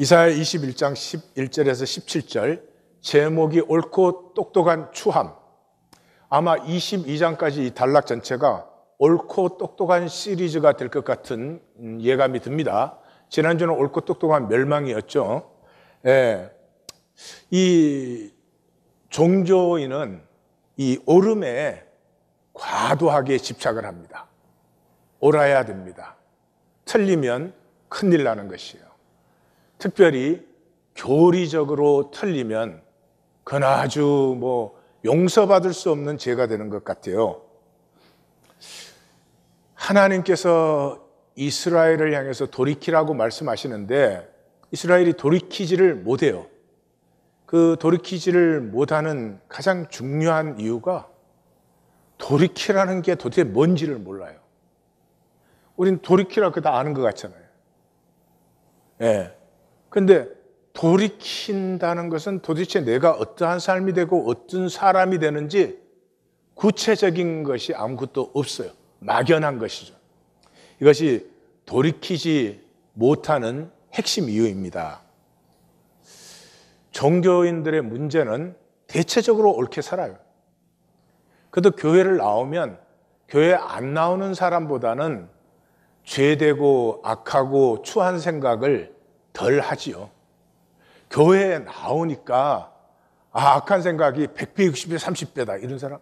이사야 21장 11절에서 17절 제목이 옳고 똑똑한 추함 아마 22장까지 이 단락 전체가 옳고 똑똑한 시리즈가 될 것 같은 예감이 듭니다. 지난주는 옳고 똑똑한 멸망이었죠. 예, 이 종조인은 이 오름에 과도하게 집착을 합니다. 옳아야 됩니다. 틀리면 큰일 나는 것이에요. 특별히 교리적으로 틀리면 그건 아주 뭐 용서받을 수 없는 죄가 되는 것 같아요. 하나님께서 이스라엘을 향해서 돌이키라고 말씀하시는데 이스라엘이 돌이키지를 못해요. 그 돌이키지를 못하는 가장 중요한 이유가 돌이키라는 게 도대체 뭔지를 몰라요. 우린 돌이키라 그다 아는 것 같잖아요. 예. 근데 돌이킨다는 것은 도대체 내가 어떠한 삶이 되고 어떤 사람이 되는지 구체적인 것이 아무것도 없어요. 막연한 것이죠. 이것이 돌이키지 못하는 핵심 이유입니다. 종교인들의 문제는 대체적으로 옳게 살아요. 그래도 교회를 나오면 교회 안 나오는 사람보다는 죄되고 악하고 추한 생각을 덜 하지요. 교회에 나오니까 아, 악한 생각이 100배, 60배, 30배다. 이런 사람?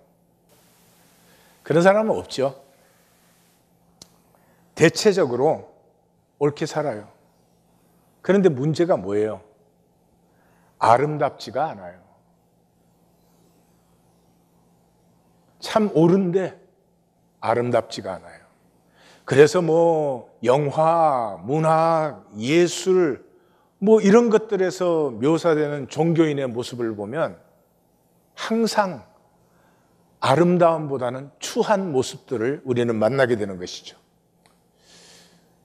그런 사람은 없죠. 대체적으로 옳게 살아요. 그런데 문제가 뭐예요? 아름답지가 않아요. 참 옳은데 아름답지가 않아요. 그래서 뭐 영화, 문학, 예술, 뭐 이런 것들에서 묘사되는 종교인의 모습을 보면 항상 아름다움보다는 추한 모습들을 우리는 만나게 되는 것이죠.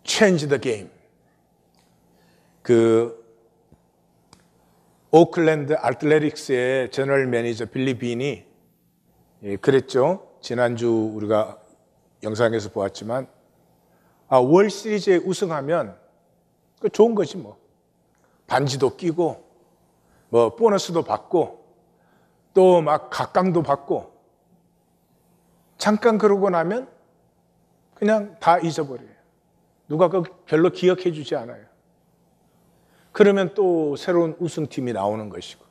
Change the game. 그 오클랜드 알틀레릭스의 제너럴 매니저 빌리 빈이 그랬죠. 지난주 우리가 영상에서 보았지만 아, 월 시리즈에 우승하면 그 좋은 거지 뭐. 반지도 끼고 뭐 보너스도 받고 또 막 각광도 받고 잠깐 그러고 나면 그냥 다 잊어버려요. 누가 그 별로 기억해 주지 않아요. 그러면 또 새로운 우승팀이 나오는 것이고.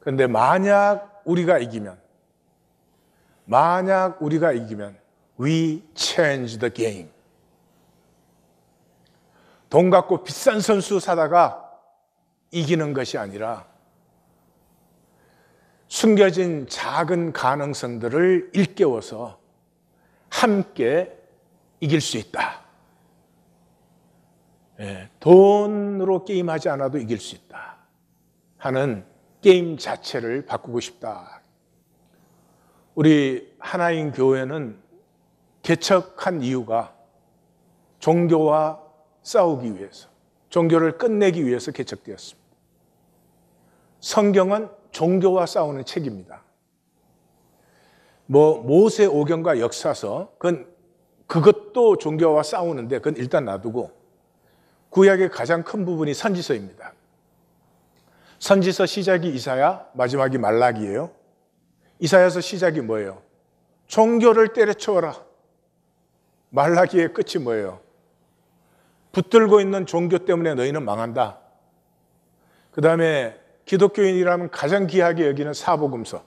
그런데 만약 우리가 이기면, 만약 우리가 이기면, we change the game. 돈 갖고 비싼 선수 사다가 이기는 것이 아니라 숨겨진 작은 가능성들을 일깨워서 함께 이길 수 있다. 예, 돈으로 게임하지 않아도 이길 수 있다. 하는 게임 자체를 바꾸고 싶다. 우리 하나인 교회는 개척한 이유가 종교와 싸우기 위해서, 종교를 끝내기 위해서 개척되었습니다. 성경은 종교와 싸우는 책입니다. 뭐 모세 오경과 역사서 그건 그것도 종교와 싸우는데 그건 일단 놔두고 구약의 가장 큰 부분이 선지서입니다. 선지서 시작이 이사야, 마지막이 말락이에요. 이사야서 시작이 뭐예요? 종교를 때려쳐라. 말라기의 끝이 뭐예요? 붙들고 있는 종교 때문에 너희는 망한다. 그 다음에 기독교인이라면 가장 귀하게 여기는 사복음서.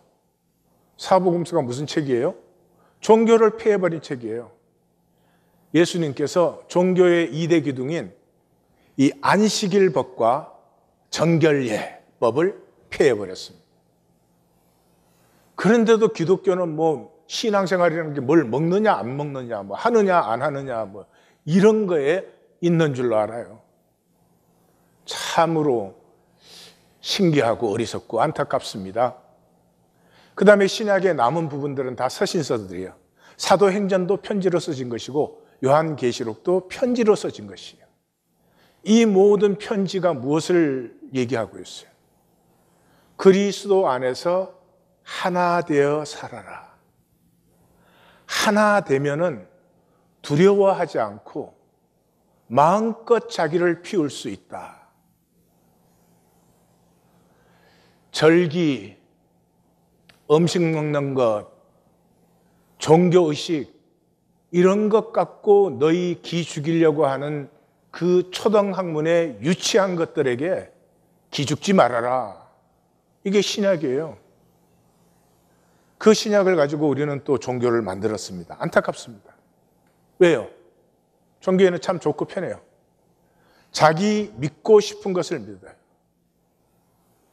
사복음서가 무슨 책이에요? 종교를 폐해버린 책이에요. 예수님께서 종교의 2대 기둥인 이 안식일 법과 정결예 법을 폐해버렸습니다. 그런데도 기독교는 뭐 신앙생활이라는 게 뭘 먹느냐 안 먹느냐 뭐 하느냐 안 하느냐 뭐 이런 거에 있는 줄로 알아요. 참으로 신기하고 어리석고 안타깝습니다. 그 다음에 신약의 남은 부분들은 다 서신서들이에요. 사도행전도 편지로 써진 것이고 요한계시록도 편지로 써진 것이에요. 이 모든 편지가 무엇을 얘기하고 있어요? 그리스도 안에서 하나 되어 살아라. 하나 되면은 두려워하지 않고 마음껏 자기를 피울 수 있다. 절기, 음식 먹는 것, 종교의식, 이런 것 갖고 너희 기 죽이려고 하는 그 초등학문의 유치한 것들에게 기죽지 말아라. 이게 신약이에요. 그 신약을 가지고 우리는 또 종교를 만들었습니다. 안타깝습니다. 왜요? 종교회는참 좋고 편해요. 자기 믿고 싶은 것을 믿어요.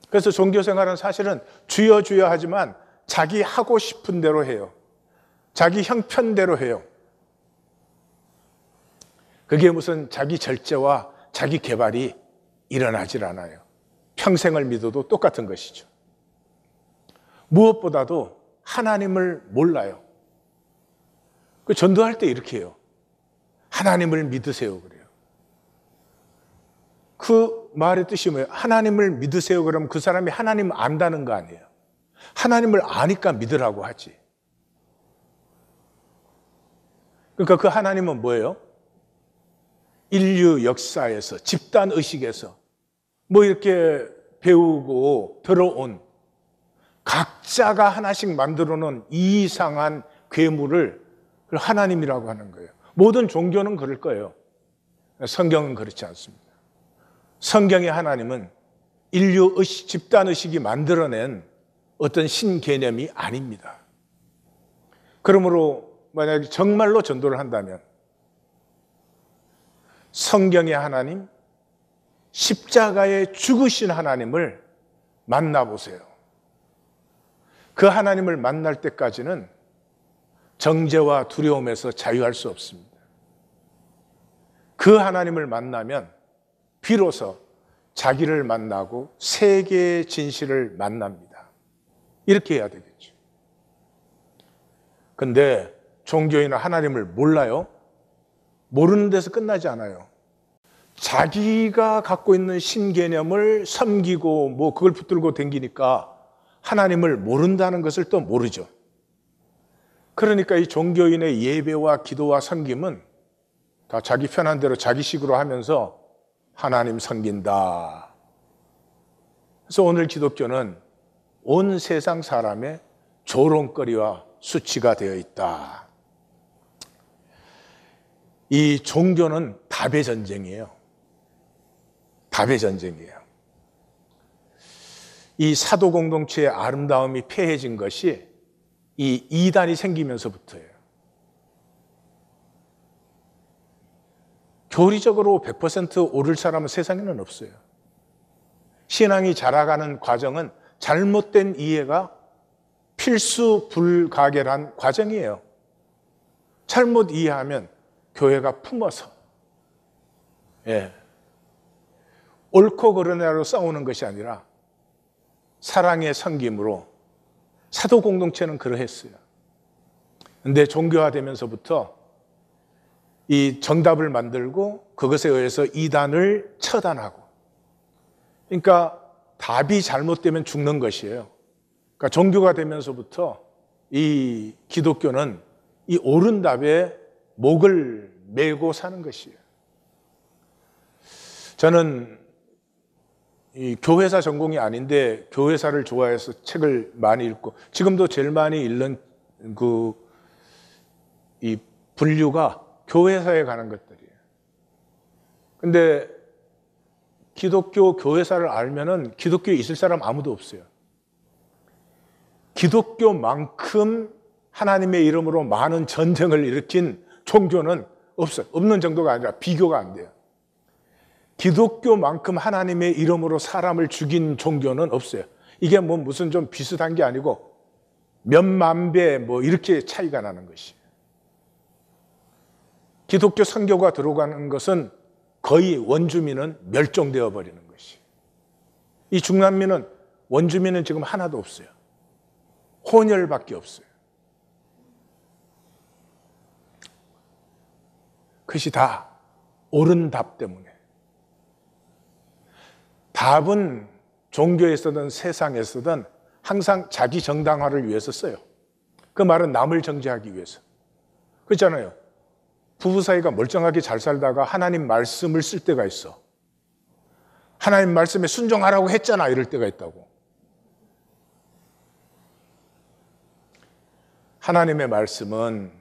그래서 종교 생활은 사실은 주여 주여 하지만 자기 하고 싶은 대로 해요. 자기 형편대로 해요. 그게 무슨 자기 절제와 자기 개발이 일어나질 않아요. 평생을 믿어도 똑같은 것이죠. 무엇보다도 하나님을 몰라요. 그 전도할 때 이렇게 해요. 하나님을 믿으세요 그래요. 그 말의 뜻이 뭐예요? 하나님을 믿으세요 그러면 그 사람이 하나님 안다는 거 아니에요. 하나님을 아니까 믿으라고 하지. 그러니까 그 하나님은 뭐예요? 인류 역사에서 집단 의식에서 뭐 이렇게 배우고 들어온 각자가 하나씩 만들어 놓은 이상한 괴물을 하나님이라고 하는 거예요. 모든 종교는 그럴 거예요. 성경은 그렇지 않습니다. 성경의 하나님은 인류 의식, 집단 의식이 만들어낸 어떤 신개념이 아닙니다. 그러므로 만약에 정말로 전도를 한다면 성경의 하나님, 십자가에 죽으신 하나님을 만나보세요. 그 하나님을 만날 때까지는 정죄와 두려움에서 자유할 수 없습니다. 그 하나님을 만나면 비로소 자기를 만나고 세계의 진실을 만납니다. 이렇게 해야 되겠죠. 근데 종교인은 하나님을 몰라요? 모르는 데서 끝나지 않아요. 자기가 갖고 있는 신개념을 섬기고 뭐 그걸 붙들고 댕기니까 하나님을 모른다는 것을 또 모르죠. 그러니까 이 종교인의 예배와 기도와 섬김은 다 자기 편한 대로 자기식으로 하면서 하나님 섬긴다. 그래서 오늘 기독교는 온 세상 사람의 조롱거리와 수치가 되어 있다. 이 종교는 답의 전쟁이에요. 답의 전쟁이에요. 이 사도 공동체의 아름다움이 폐해진 것이 이 이단이 생기면서부터예요. 교리적으로 100% 오를 사람은 세상에는 없어요. 신앙이 자라가는 과정은 잘못된 이해가 필수 불가결한 과정이에요. 잘못 이해하면 교회가 품어서 예. 옳고 그르냐로 싸우는 것이 아니라 사랑의 섬김으로 사도 공동체는 그러했어요. 근데 종교화되면서부터 이 정답을 만들고 그것에 의해서 이단을 처단하고 그러니까 답이 잘못되면 죽는 것이에요. 그러니까 종교가 되면서부터 이 기독교는 이 옳은 답에 목을 메고 사는 것이에요. 저는 이 교회사 전공이 아닌데 교회사를 좋아해서 책을 많이 읽고 지금도 제일 많이 읽는 그 이 분류가 교회사에 관한 것들이에요. 근데 기독교 교회사를 알면은 기독교에 있을 사람 아무도 없어요. 기독교만큼 하나님의 이름으로 많은 전쟁을 일으킨 종교는 없어요. 없는 정도가 아니라 비교가 안 돼요. 기독교만큼 하나님의 이름으로 사람을 죽인 종교는 없어요. 이게 뭐 무슨 좀 비슷한 게 아니고 몇만 배 뭐 이렇게 차이가 나는 것이. 기독교 선교가 들어가는 것은 거의 원주민은 멸종되어 버리는 것이. 이 중남미는 원주민은 지금 하나도 없어요. 혼혈밖에 없어요. 그것이 다 옳은 답 때문에. 답은 종교에 서든 세상에 서든 항상 자기 정당화를 위해서 써요. 그 말은 남을 정죄하기 위해서. 그렇잖아요. 부부 사이가 멀쩡하게 잘 살다가 하나님 말씀을 쓸 때가 있어. 하나님 말씀에 순종하라고 했잖아. 이럴 때가 있다고. 하나님의 말씀은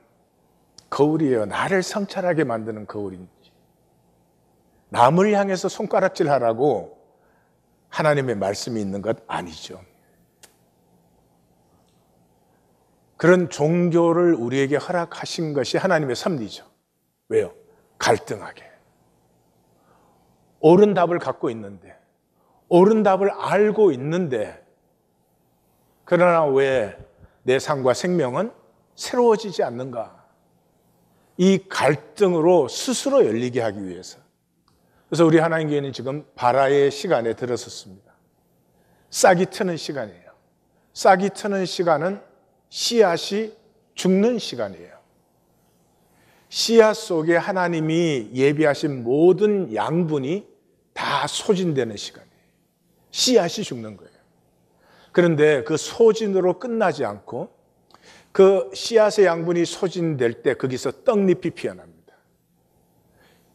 거울이에요. 나를 성찰하게 만드는 거울인지. 남을 향해서 손가락질 하라고 하나님의 말씀이 있는 것 아니죠. 그런 종교를 우리에게 허락하신 것이 하나님의 섭리죠. 왜요? 갈등하게. 옳은 답을 갖고 있는데, 옳은 답을 알고 있는데, 그러나 왜 내 삶과 생명은 새로워지지 않는가? 이 갈등으로 스스로 열리게 하기 위해서. 그래서 우리 하나님 교회는 지금 바라의 시간에 들어섰습니다. 싹이 트는 시간이에요. 싹이 트는 시간은 씨앗이 죽는 시간이에요. 씨앗 속에 하나님이 예비하신 모든 양분이 다 소진되는 시간이에요. 씨앗이 죽는 거예요. 그런데 그 소진으로 끝나지 않고 그 씨앗의 양분이 소진될 때 거기서 떡잎이 피어납니다.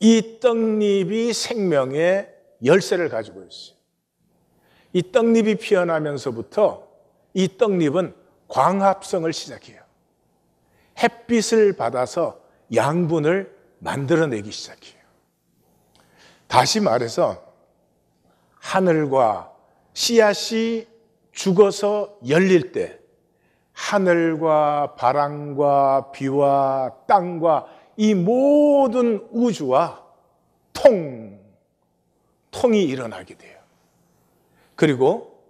이 떡잎이 생명의 열쇠를 가지고 있어요. 이 떡잎이 피어나면서부터 이 떡잎은 광합성을 시작해요. 햇빛을 받아서 양분을 만들어내기 시작해요. 다시 말해서 하늘과 씨앗이 죽어서 열릴 때 하늘과 바람과 비와 땅과 이 모든 우주와 통, 통이 일어나게 돼요. 그리고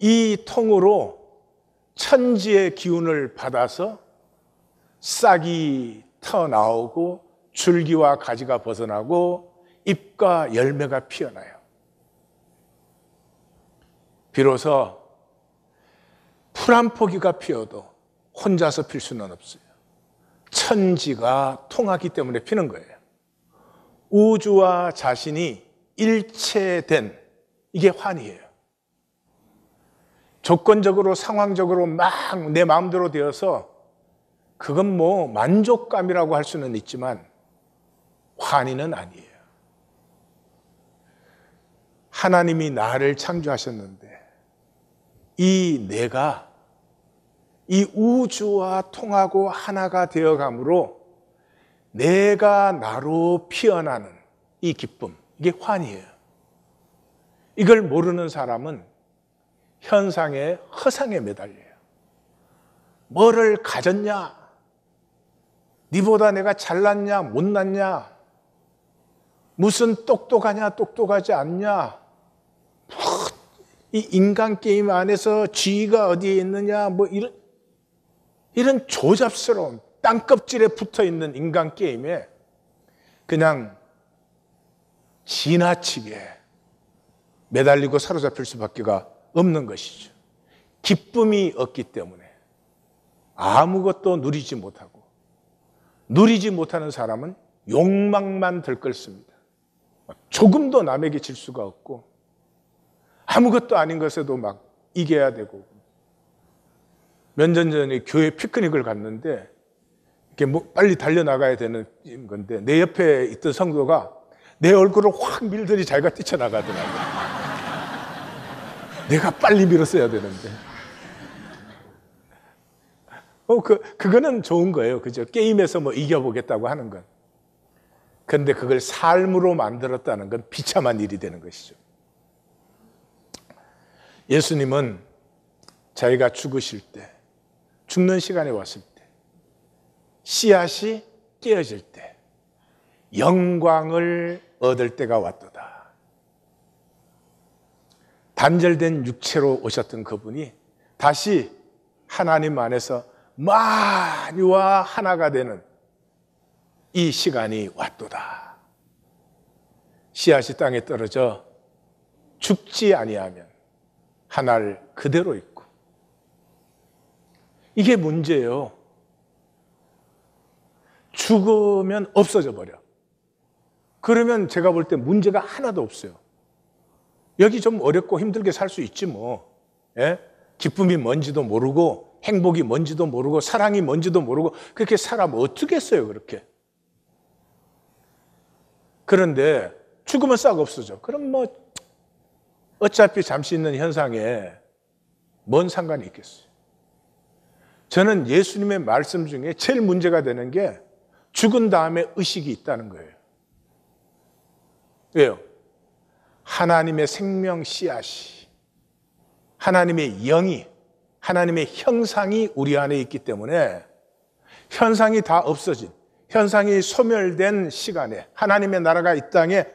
이 통으로 천지의 기운을 받아서 싹이 터나오고 줄기와 가지가 벗어나고 잎과 열매가 피어나요. 비로소 풀 한 포기가 피어도 혼자서 필 수는 없어요. 천지가 통하기 때문에 피는 거예요. 우주와 자신이 일체된 이게 환희예요. 조건적으로 상황적으로 막 내 마음대로 되어서 그건 뭐 만족감이라고 할 수는 있지만 환희는 아니에요. 하나님이 나를 창조하셨는데 이 내가 이 우주와 통하고 하나가 되어감으로 내가 나로 피어나는 이 기쁨, 이게 환이에요 이걸 모르는 사람은 현상의 허상에 매달려요. 뭐를 가졌냐? 니보다 내가 잘났냐? 못났냐? 무슨 똑똑하냐? 똑똑하지 않냐? 뭐, 이 인간 게임 안에서 지위가 어디에 있느냐? 뭐 이런 이런 조잡스러운 땅껍질에 붙어 있는 인간 게임에 그냥 지나치게 매달리고 사로잡힐 수밖에 없는 것이죠. 기쁨이 없기 때문에 아무것도 누리지 못하고 누리지 못하는 사람은 욕망만 들끓습니다. 조금도 남에게 질 수가 없고 아무것도 아닌 것에도 막 이겨야 되고 몇년 전에 교회 피크닉을 갔는데 이렇게 뭐 빨리 달려나가야 되는 건데 내 옆에 있던 성도가 내 얼굴을 확 밀더니 자기가 뛰쳐나가더라고요. 내가 빨리 밀었어야 되는데. 어, 그, 그거는 좋은 거예요. 그죠? 게임에서 뭐 이겨보겠다고 하는 건. 근데 그걸 삶으로 만들었다는 건 비참한 일이 되는 것이죠. 예수님은 자기가 죽으실 때 죽는 시간이 왔을 때, 씨앗이 깨어질 때, 영광을 얻을 때가 왔도다. 단절된 육체로 오셨던 그분이 다시 하나님 안에서 만유와 하나가 되는 이 시간이 왔도다. 씨앗이 땅에 떨어져 죽지 아니하면 하나를 그대로 있고 이게 문제예요. 죽으면 없어져 버려. 그러면 제가 볼 때 문제가 하나도 없어요. 여기 좀 어렵고 힘들게 살 수 있지 뭐. 예? 기쁨이 뭔지도 모르고 행복이 뭔지도 모르고 사랑이 뭔지도 모르고 그렇게 살아 어떻겠어요 그렇게. 그런데 죽으면 싹 없어져. 그럼 뭐 어차피 잠시 있는 현상에 뭔 상관이 있겠어요. 저는 예수님의 말씀 중에 제일 문제가 되는 게 죽은 다음에 의식이 있다는 거예요. 왜요? 하나님의 생명 씨앗이, 하나님의 영이, 하나님의 형상이 우리 안에 있기 때문에 현상이 다 없어진, 현상이 소멸된 시간에, 하나님의 나라가 이 땅에,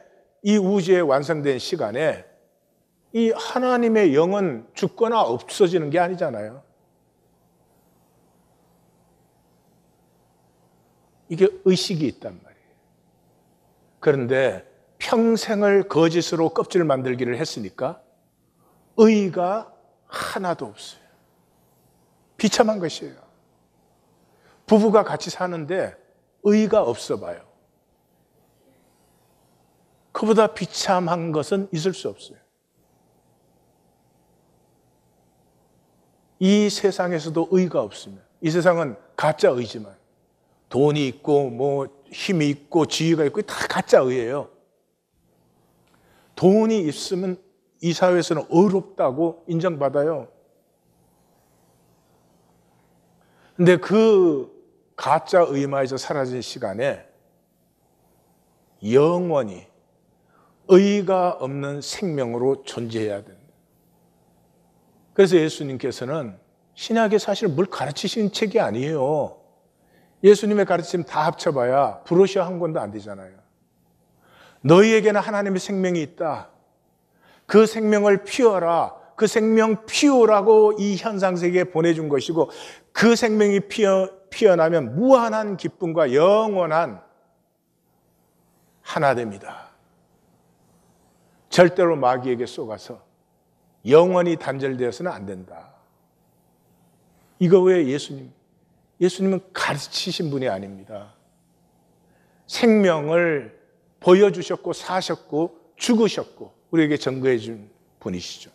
이 우주에 완성된 시간에, 이 하나님의 영은 죽거나 없어지는 게 아니잖아요. 이게 의식이 있단 말이에요. 그런데 평생을 거짓으로 껍질 을 만들기를 했으니까 의의가 하나도 없어요. 비참한 것이에요. 부부가 같이 사는데 의의가 없어 봐요. 그보다 비참한 것은 있을 수 없어요. 이 세상에서도 의가 없으면, 이 세상은 가짜 의지만, 돈이 있고 뭐 힘이 있고 지위가 있고 다 가짜 의예요. 돈이 있으면 이 사회에서는 어렵다고 인정받아요. 근데 그 가짜 의마에서 사라진 시간에 영원히 의가 없는 생명으로 존재해야 된다. 그래서 예수님께서는 신약에 사실 뭘 가르치시는 책이 아니에요. 예수님의 가르침 다 합쳐봐야 브러셔한 권도 안 되잖아요. 너희에게는 하나님의 생명이 있다. 그 생명을 피워라. 그 생명 피우라고 이 현상 세계에 보내준 것이고 그 생명이 피어, 피어나면 무한한 기쁨과 영원한 하나됩니다. 절대로 마귀에게 속아서 영원히 단절되어서는 안 된다. 이거 왜 예수님 예수님은 가르치신 분이 아닙니다. 생명을 보여주셨고, 사셨고, 죽으셨고, 우리에게 전거해 준 분이시죠.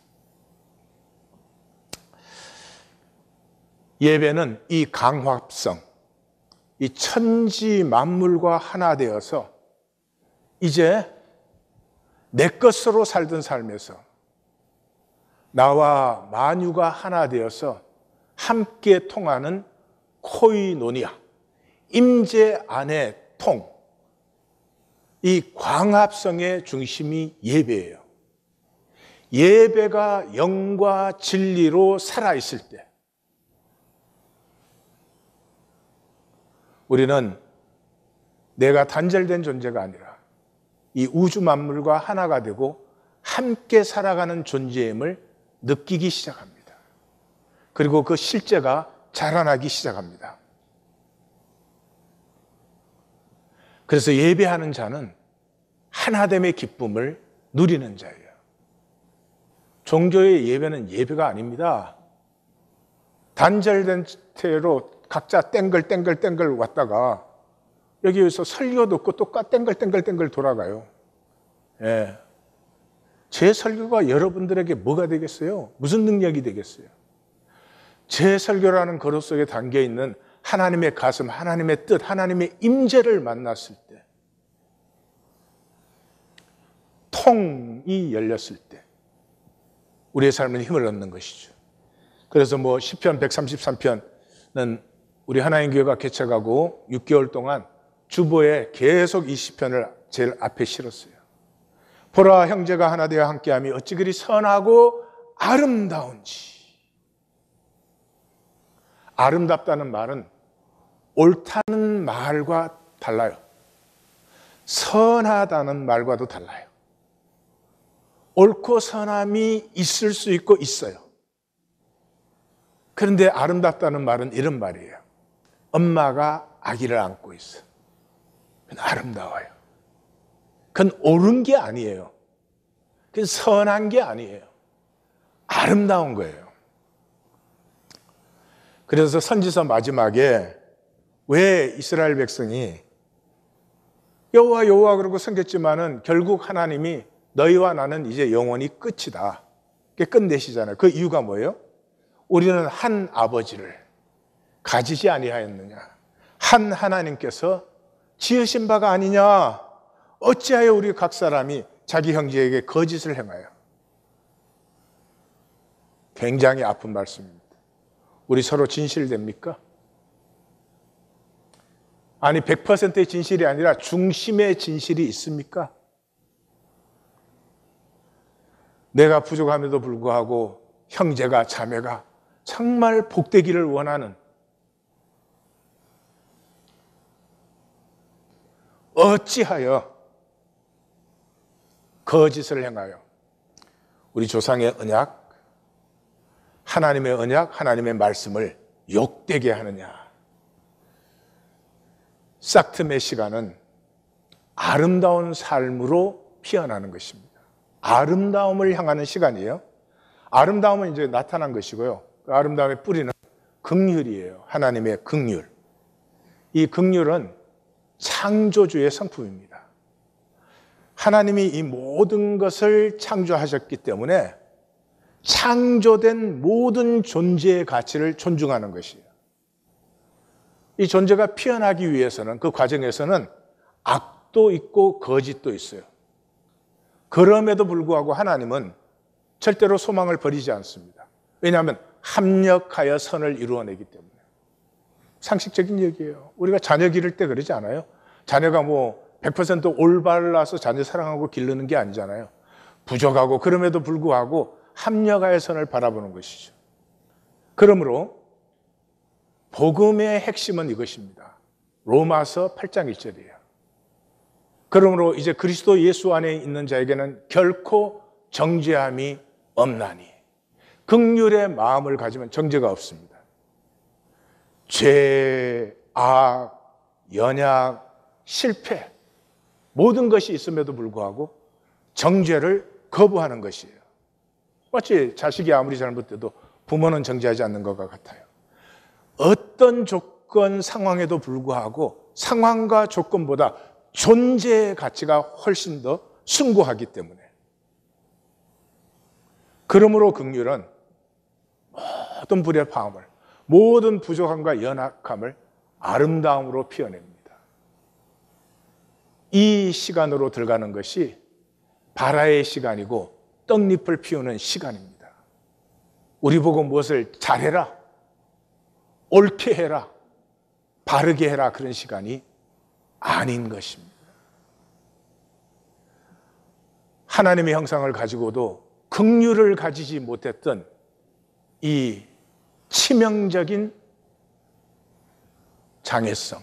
예배는 이 강화성, 이 천지 만물과 하나 되어서 이제 내 것으로 살던 삶에서 나와 만유가 하나 되어서 함께 통하는 코이노니아, 임재 안에 통, 이 광합성의 중심이 예배예요. 예배가 영과 진리로 살아있을 때 우리는 내가 단절된 존재가 아니라 이 우주 만물과 하나가 되고 함께 살아가는 존재임을 느끼기 시작합니다. 그리고 그 실제가 자라나기 시작합니다. 그래서 예배하는 자는 하나됨의 기쁨을 누리는 자예요. 종교의 예배는 예배가 아닙니다. 단절된 채로 각자 땡글땡글땡글 왔다가 여기에서 설교 듣고 똑같 땡글땡글땡글 돌아가요. 예. 제 설교가 여러분들에게 뭐가 되겠어요? 무슨 능력이 되겠어요? 제 설교라는 거로 속에 담겨 있는 하나님의 가슴, 하나님의 뜻, 하나님의 임재를 만났을 때, 통이 열렸을 때, 우리의 삶은 힘을 얻는 것이죠. 그래서 뭐 10편, 133편은 우리 하나님 교회가 개척하고 6개월 동안 주보에 계속 이0편을 제일 앞에 실었어요. 보라 형제가 하나 되어 함께함이 어찌 그리 선하고 아름다운지. 아름답다는 말은 옳다는 말과 달라요. 선하다는 말과도 달라요. 옳고 선함이 있을 수 있고 있어요. 그런데 아름답다는 말은 이런 말이에요. 엄마가 아기를 안고 있어. 그건 아름다워요. 그건 옳은 게 아니에요. 그건 선한 게 아니에요. 아름다운 거예요. 그래서 선지서 마지막에 왜 이스라엘 백성이 여호와 여호와 그러고 생겼지만은 결국 하나님이 너희와 나는 이제 영원히 끝이다. 그게 끝내시잖아요. 그 이유가 뭐예요? 우리는 한 아버지를 가지지 아니하였느냐. 한 하나님께서 지으신 바가 아니냐. 어찌하여 우리 각 사람이 자기 형제에게 거짓을 행하여. 굉장히 아픈 말씀입니다. 우리 서로 진실됩니까? 아니 100%의 진실이 아니라 중심의 진실이 있습니까? 내가 부족함에도 불구하고 형제가 자매가 정말 복되기를 원하는 어찌하여 거짓을 행하여 우리 조상의 언약 하나님의 언약, 하나님의 말씀을 욕되게 하느냐. 싹트의 시간은 아름다운 삶으로 피어나는 것입니다. 아름다움을 향하는 시간이에요. 아름다움은 이제 나타난 것이고요. 그 아름다움의 뿌리는 극률이에요. 하나님의 극률. 이 극률은 창조주의 성품입니다. 하나님이 이 모든 것을 창조하셨기 때문에 창조된 모든 존재의 가치를 존중하는 것이에요. 이 존재가 피어나기 위해서는 그 과정에서는 악도 있고 거짓도 있어요. 그럼에도 불구하고 하나님은 절대로 소망을 버리지 않습니다. 왜냐하면 합력하여 선을 이루어내기 때문에. 상식적인 얘기예요. 우리가 자녀 기를 때 그러지 않아요? 자녀가 뭐 100% 올바라서 자녀 사랑하고 기르는 게 아니잖아요. 부족하고 그럼에도 불구하고 합력하여 선을 바라보는 것이죠. 그러므로 복음의 핵심은 이것입니다. 로마서 8장 1절이에요. 그러므로 이제 그리스도 예수 안에 있는 자에게는 결코 정죄함이 없나니 극률의 마음을 가지면 정죄가 없습니다. 죄, 악, 연약, 실패 모든 것이 있음에도 불구하고 정죄를 거부하는 것이에요. 마치 자식이 아무리 잘못돼도 부모는 정지하지 않는 것과 같아요. 어떤 조건 상황에도 불구하고 상황과 조건보다 존재의 가치가 훨씬 더 숭고하기 때문에 그러므로 극률은 모든 불의파음을 모든 부족함과 연약함을 아름다움으로 피어냅니다. 이 시간으로 들어가는 것이 바라의 시간이고 떡잎을 피우는 시간입니다. 우리 보고 무엇을 잘해라, 옳게 해라, 바르게 해라 그런 시간이 아닌 것입니다. 하나님의 형상을 가지고도 극률을 가지지 못했던 이 치명적인 장애성.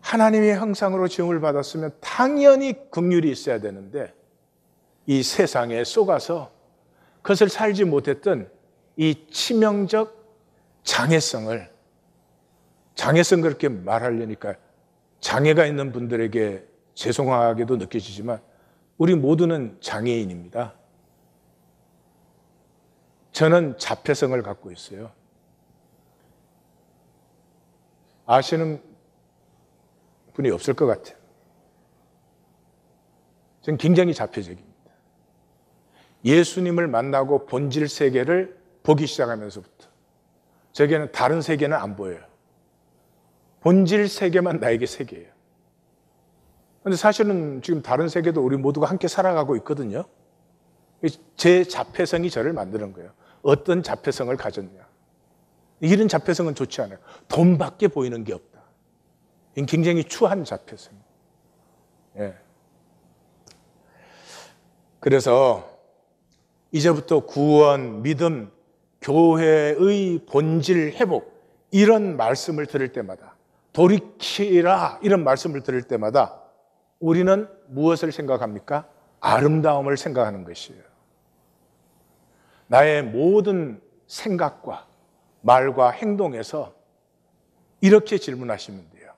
하나님의 형상으로 지음을 받았으면 당연히 극률이 있어야 되는데 이 세상에 속아서 그것을 살지 못했던 이 치명적 장애성을 장애성 그렇게 말하려니까 장애가 있는 분들에게 죄송하게도 느껴지지만 우리 모두는 장애인입니다. 저는 자폐성을 갖고 있어요. 아시는 분이 없을 것 같아요. 저는 굉장히 자폐적입니다. 예수님을 만나고 본질 세계를 보기 시작하면서부터 저에게는 다른 세계는 안 보여요. 본질 세계만 나에게 세계예요. 근데 사실은 지금 다른 세계도 우리 모두가 함께 살아가고 있거든요. 제 자폐성이 저를 만드는 거예요. 어떤 자폐성을 가졌냐. 이런 자폐성은 좋지 않아요. 돈밖에 보이는 게 없다. 굉장히 추한 자폐성. 예. 그래서 이제부터 구원, 믿음, 교회의 본질 회복, 이런 말씀을 들을 때마다, 돌이키라, 이런 말씀을 들을 때마다 우리는 무엇을 생각합니까? 아름다움을 생각하는 것이에요. 나의 모든 생각과 말과 행동에서 이렇게 질문하시면 돼요.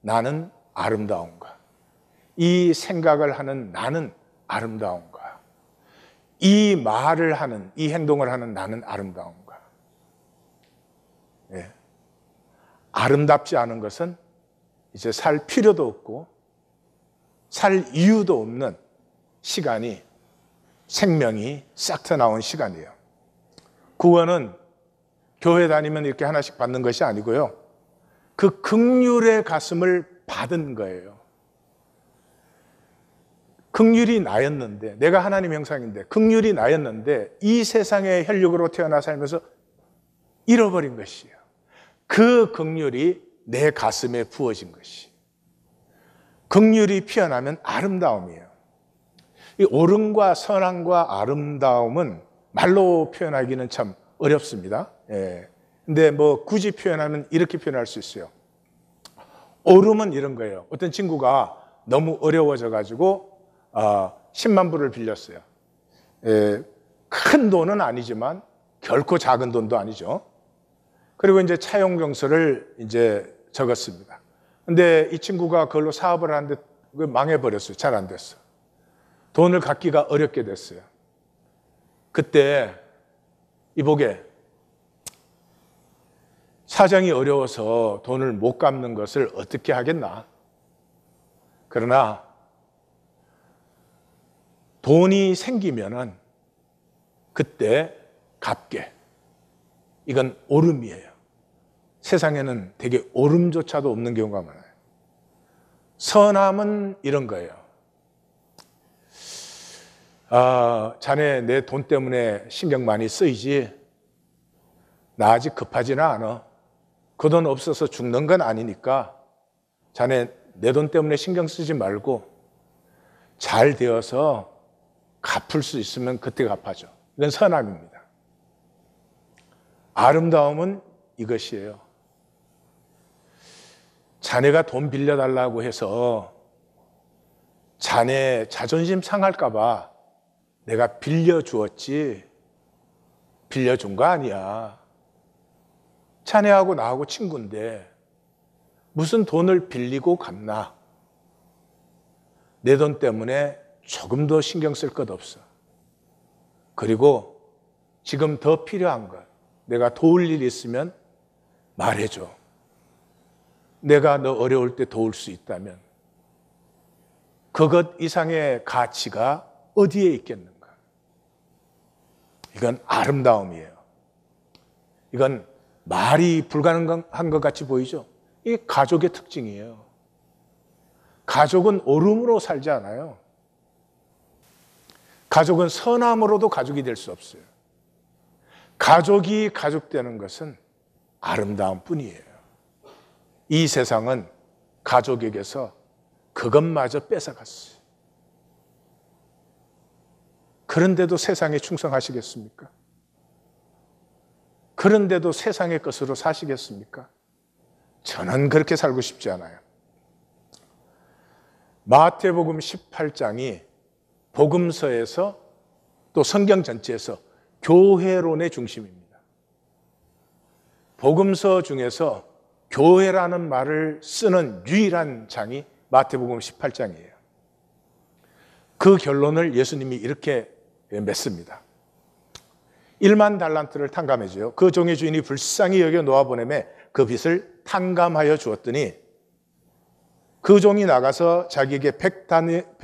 나는 아름다운가? 이 생각을 하는 나는 아름다운가? 이 말을 하는, 이 행동을 하는 나는 아름다운과 예. 아름답지 않은 것은 이제 살 필요도 없고 살 이유도 없는 시간이 생명이 싹 터나온 시간이에요. 구원은 교회 다니면 이렇게 하나씩 받는 것이 아니고요. 그 극률의 가슴을 받은 거예요. 극률이 나였는데 내가 하나님 형상인데 극률이 나였는데 이 세상의 혈육으로 태어나 살면서 잃어버린 것이에요. 그 극률이 내 가슴에 부어진 것이. 극률이 피어나면 아름다움이에요. 이 오름과 선함과 아름다움은 말로 표현하기는 참 어렵습니다. 예. 근데 뭐 굳이 표현하면 이렇게 표현할 수 있어요. 오름은 이런 거예요. 어떤 친구가 너무 어려워져 가지고 아, 10만 불을 빌렸어요. 에, 예, 큰 돈은 아니지만 결코 작은 돈도 아니죠. 그리고 이제 차용 경서를 이제 적었습니다. 근데 이 친구가 그걸로 사업을 하는데 그 망해버렸어요. 잘 안 됐어. 돈을 갖기가 어렵게 됐어요. 그때 이보게 사정이 어려워서 돈을 못 갚는 것을 어떻게 하겠나? 그러나 돈이 생기면은 그때 갚게. 이건 오름이에요. 세상에는 되게 오름조차도 없는 경우가 많아요. 선함은 이런 거예요. 아, 자네 내 돈 때문에 신경 많이 쓰이지. 나 아직 급하지는 않아. 그 돈 없어서 죽는 건 아니니까 자네 내 돈 때문에 신경 쓰지 말고 잘 되어서 갚을 수 있으면 그때 갚아줘. 이건 선함입니다. 아름다움은 이것이에요. 자네가 돈 빌려달라고 해서 자네 자존심 상할까봐 내가 빌려주었지. 빌려준 거 아니야. 자네하고 나하고 친구인데 무슨 돈을 빌리고 갚나. 내 돈 때문에 조금 더 신경 쓸 것 없어. 그리고 지금 더 필요한 것, 내가 도울 일이 있으면 말해줘. 내가 너 어려울 때 도울 수 있다면 그것 이상의 가치가 어디에 있겠는가? 이건 아름다움이에요. 이건 말이 불가능한 것 같이 보이죠? 이게 가족의 특징이에요. 가족은 오름으로 살지 않아요. 가족은 선함으로도 가족이 될 수 없어요. 가족이 가족되는 것은 아름다움 뿐이에요. 이 세상은 가족에게서 그것마저 뺏어갔어요. 그런데도 세상에 충성하시겠습니까? 그런데도 세상의 것으로 사시겠습니까? 저는 그렇게 살고 싶지 않아요. 마태복음 18장이 복음서에서 또 성경 전체에서 교회론의 중심입니다. 복음서 중에서 교회라는 말을 쓰는 유일한 장이 마태복음 18장이에요. 그 결론을 예수님이 이렇게 맺습니다. 1만 달란트를 탕감해 줘요. 그 종의 주인이 불쌍히 여겨 놓아보내매 그 빚을 탕감하여 주었더니 그 종이 나가서 자기에게 백베나리온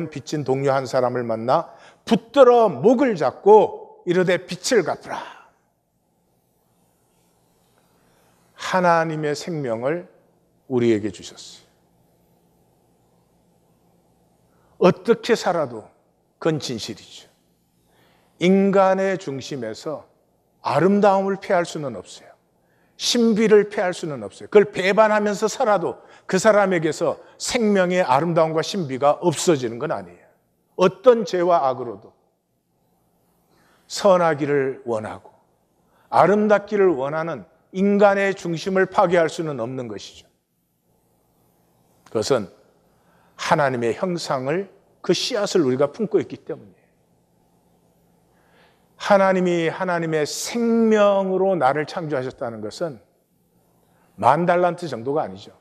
단의 빚진 동료 한 사람을 만나 붙들어 목을 잡고 이르되 빛을 갚으라. 하나님의 생명을 우리에게 주셨어요. 어떻게 살아도 그건 진실이죠. 인간의 중심에서 아름다움을 피할 수는 없어요. 신비를 피할 수는 없어요. 그걸 배반하면서 살아도 그 사람에게서 생명의 아름다움과 신비가 없어지는 건 아니에요. 어떤 죄와 악으로도 선하기를 원하고 아름답기를 원하는 인간의 중심을 파괴할 수는 없는 것이죠. 그것은 하나님의 형상을 그 씨앗을 우리가 품고 있기 때문이에요. 하나님이 하나님의 생명으로 나를 창조하셨다는 것은 만 달란트 정도가 아니죠.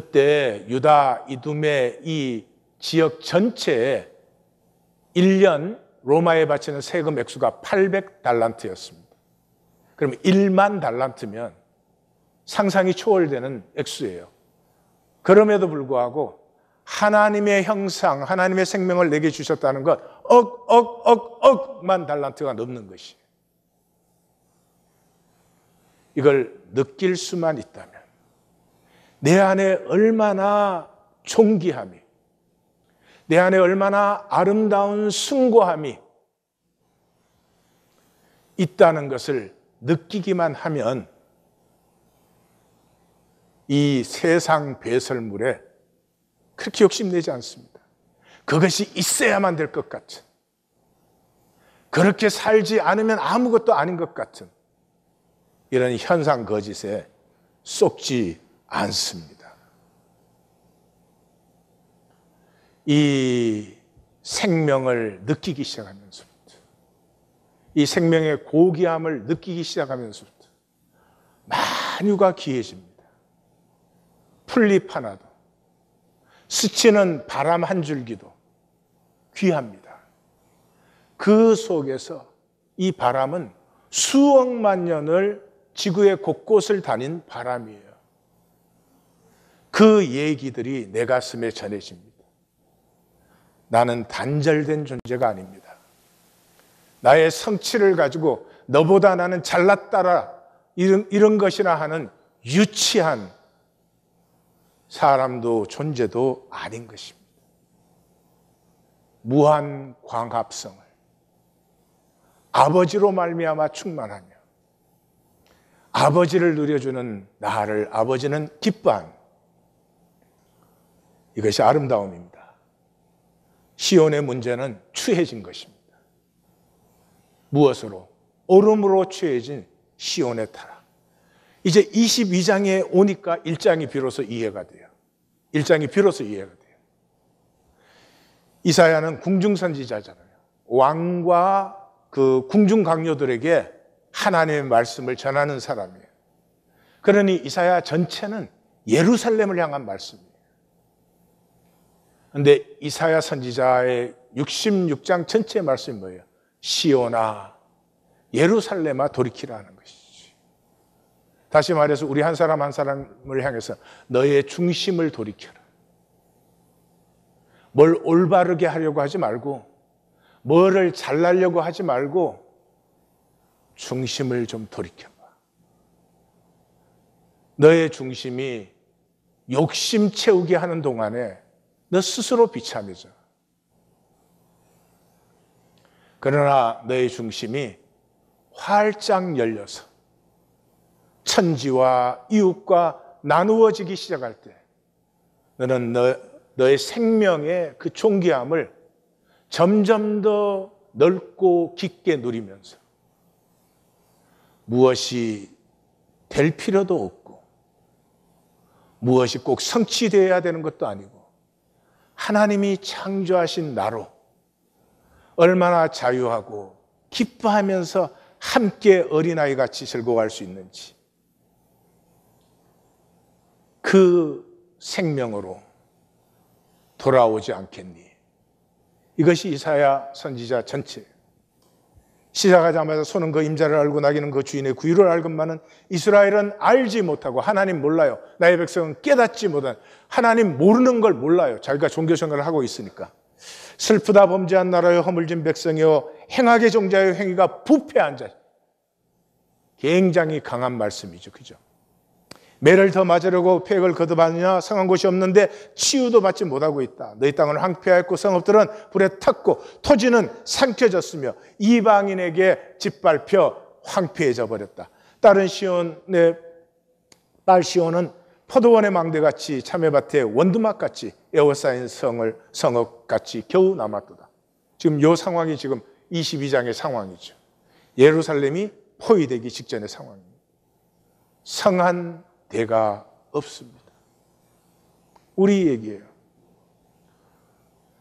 그때 유다 이둠의 이 지역 전체에 1년 로마에 바치는 세금 액수가 800달란트였습니다. 그럼 1만 달란트면 상상이 초월되는 액수예요. 그럼에도 불구하고 하나님의 형상, 하나님의 생명을 내게 주셨다는 것, 억, 억, 억, 억만 달란트가 넘는 것이에요. 이걸 느낄 수만 있다면, 내 안에 얼마나 존귀함이, 내 안에 얼마나 아름다운 숭고함이 있다는 것을 느끼기만 하면 이 세상 배설물에 그렇게 욕심내지 않습니다. 그것이 있어야만 될 것 같은. 그렇게 살지 않으면 아무것도 아닌 것 같은. 이런 현상 거짓에 속지 않습니다. 이 생명을 느끼기 시작하면서부터, 이 생명의 고귀함을 느끼기 시작하면서부터, 만유가 기해집니다. 풀잎 하나도, 스치는 바람 한 줄기도 귀합니다. 그 속에서 이 바람은 수억 만 년을 지구의 곳곳을 다닌 바람이에요. 그 얘기들이 내 가슴에 전해집니다. 나는 단절된 존재가 아닙니다. 나의 성취를 가지고 너보다 나는 잘났다라 이런, 이런 것이나 하는 유치한 사람도 존재도 아닌 것입니다. 무한 광합성을 아버지로 말미암아 충만하며 아버지를 누려주는 나를 아버지는 기뻐한 이것이 아름다움입니다. 시온의 문제는 추해진 것입니다. 무엇으로? 얼음으로 추해진 시온의 타락. 이제 22장에 오니까 1장이 비로소 이해가 돼요. 1장이 비로소 이해가 돼요. 이사야는 궁중선지자잖아요. 왕과 그 궁중강요들에게 하나님의 말씀을 전하는 사람이에요. 그러니 이사야 전체는 예루살렘을 향한 말씀이에요. 근데 이사야 선지자의 66장 전체 말씀이 뭐예요? 시오나 예루살렘아 돌이키라는 것이지. 다시 말해서 우리 한 사람 한 사람을 향해서 너의 중심을 돌이켜라. 뭘 올바르게 하려고 하지 말고 뭐를 잘나려고 하지 말고 중심을 좀 돌이켜봐. 너의 중심이 욕심 채우게 하는 동안에 너 스스로 비참해져. 그러나 너의 중심이 활짝 열려서 천지와 이웃과 나누어지기 시작할 때 너는 너, 너의 생명의 그 존귀함을 점점 더 넓고 깊게 누리면서 무엇이 될 필요도 없고 무엇이 꼭 성취되어야 되는 것도 아니고 하나님이 창조하신 나로 얼마나 자유하고 기뻐하면서 함께 어린아이 같이 즐거워할 수 있는지 그 생명으로 돌아오지 않겠니? 이것이 이사야 선지자 전체 시작하자마자 소는 그 임자를 알고 나기는 그 주인의 구유를 알건만은 이스라엘은 알지 못하고 하나님 몰라요. 나의 백성은 깨닫지 못한 하나님 모르는 걸 몰라요. 자기가 종교생활을 하고 있으니까. 슬프다 범죄한 나라여 허물진 백성이여 행하게 종자의 행위가 부패한 자. 굉장히 강한 말씀이죠. 그죠? 매를 더 맞으려고 폐역을 거듭하느냐 상한 곳이 없는데 치유도 받지 못하고 있다. 너희 땅은 황폐하였고 성읍들은 불에 탔고 토지는 삼켜졌으며 이방인에게 짓밟혀 황폐해져 버렸다. 다른 시온의 딸 시온은 포도원의 망대같이 참외밭의 원두막같이 에워싸인 성을 성읍같이 겨우 남았도다. 지금 요 상황이 지금 22장의 상황이죠. 예루살렘이 포위되기 직전의 상황입니다. 성한 대가 없습니다. 우리 얘기예요.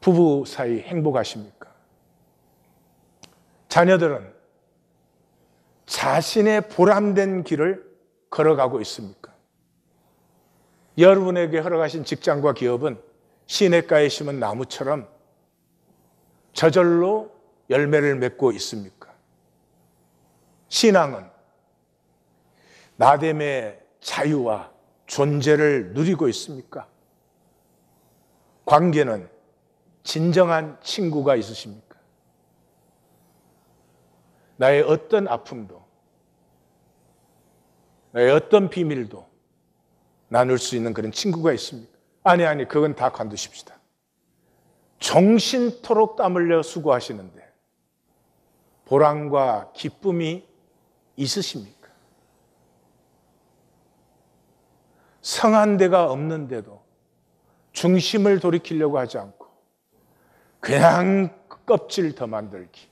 부부 사이 행복하십니까? 자녀들은 자신의 보람된 길을 걸어가고 있습니까? 여러분에게 허락하신 직장과 기업은 시냇가에 심은 나무처럼 저절로 열매를 맺고 있습니까? 신앙은 나됨의 자유와 존재를 누리고 있습니까? 관계는 진정한 친구가 있으십니까? 나의 어떤 아픔도, 나의 어떤 비밀도 나눌 수 있는 그런 친구가 있습니까? 아니, 아니, 그건 다 관두십시다. 정신토록 땀 흘려 수고하시는데, 보람과 기쁨이 있으십니까? 성한 데가 없는데도 중심을 돌이키려고 하지 않고 그냥 껍질 더 만들기.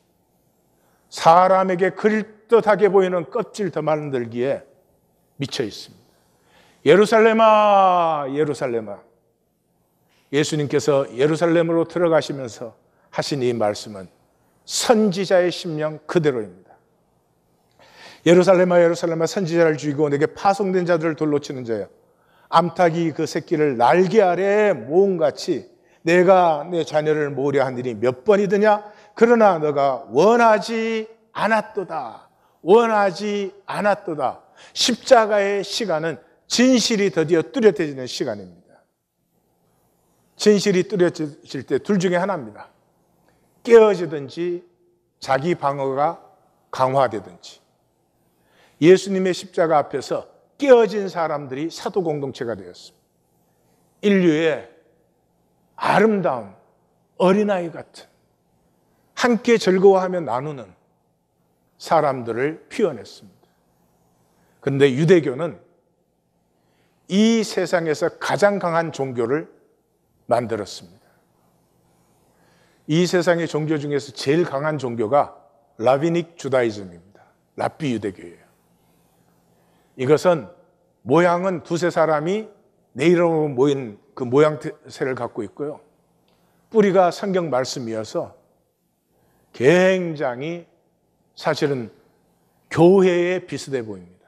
사람에게 그릴듯하게 보이는 껍질 더 만들기에 미쳐 있습니다. 예루살렘아, 예루살렘아. 예수님께서 예루살렘으로 들어가시면서 하신 이 말씀은 선지자의 심령 그대로입니다. 예루살렘아, 예루살렘아, 선지자를 죽이고 내게 파송된 자들을 돌로 치는 자야. 암탉이 그 새끼를 날개 아래 모음같이 내가 내 자녀를 모으려 한 일이 몇 번이더냐? 그러나 너가 원하지 않았도다. 원하지 않았도다. 십자가의 시간은 진실이 드디어 뚜렷해지는 시간입니다. 진실이 뚜렷해질 때 둘 중에 하나입니다. 깨어지든지 자기 방어가 강화되든지 예수님의 십자가 앞에서 깨어진 사람들이 사도 공동체가 되었습니다. 인류의 아름다운 어린아이 같은 함께 즐거워하며 나누는 사람들을 피워냈습니다. 그런데 유대교는 이 세상에서 가장 강한 종교를 만들었습니다. 이 세상의 종교 중에서 제일 강한 종교가 라비닉 주다이즘입니다. 라비 유대교예요. 이것은 모양은 두세 사람이 내 이름으로 모인 그 모양새를 갖고 있고요. 뿌리가 성경 말씀이어서 굉장히 사실은 교회에 비슷해 보입니다.